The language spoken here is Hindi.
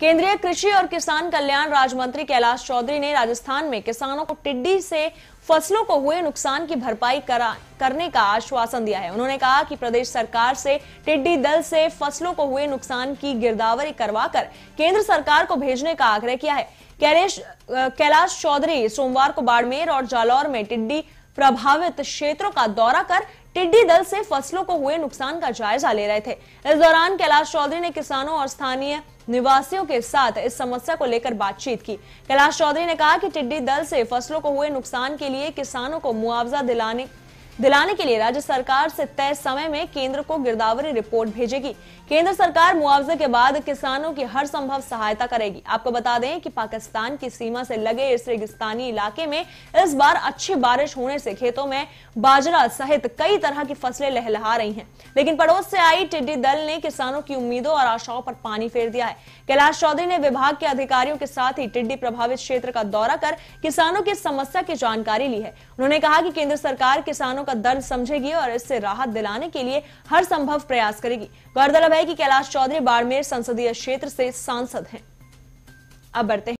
केंद्रीय कृषि और किसान कल्याण राज्य मंत्री कैलाश चौधरी ने राजस्थान में किसानों को टिड्डी से फसलों को हुए नुकसान की भरपाई करा, करने का आश्वासन दिया है उन्होंने कहा कि प्रदेश सरकार से टिड्डी दल से फसलों को हुए नुकसान की गिरदावरी करवाकर केंद्र सरकार को भेजने का आग्रह किया है कैलेश कैलाश चौधरी सोमवार को बाड़मेर और जालौर में टिड्डी प्रभावित क्षेत्रों का दौरा कर टिड्डी दल से फसलों को हुए नुकसान का जायजा ले रहे थे इस दौरान कैलाश चौधरी ने किसानों और स्थानीय निवासियों के साथ इस समस्या को लेकर बातचीत की कैलाश चौधरी ने कहा कि टिड्डी दल से फसलों को हुए नुकसान के लिए किसानों को मुआवजा दिलाने दिलाने के लिए राज्य सरकार से तय समय में केंद्र को गिरदावरी रिपोर्ट भेजेगी केंद्र सरकार मुआवजे के बाद किसानों की हर संभव सहायता करेगी आपको बता दें कि पाकिस्तान की सीमा से लगे इस रेगिस्तानी इलाके में इस बार अच्छी बारिश होने से खेतों में बाजरा सहित कई तरह की फसलें लहलहा रही हैं लेकिन पड़ोस से आई टिड्डी दल ने किसानों की उम्मीदों और आशाओं पर पानी फेर दिया है कैलाश चौधरी ने विभाग के अधिकारियों के साथ ही टिड्डी प्रभावित क्षेत्र का दौरा कर किसानों की समस्या की जानकारी ली है उन्होंने कहा कि केंद्र सरकार किसानों का दर्द समझेगी और इससे राहत दिलाने के लिए हर संभव प्रयास करेगी गौरतलब है कि कैलाश चौधरी बाड़मेर संसदीय क्षेत्र से सांसद हैं अब बढ़ते हैं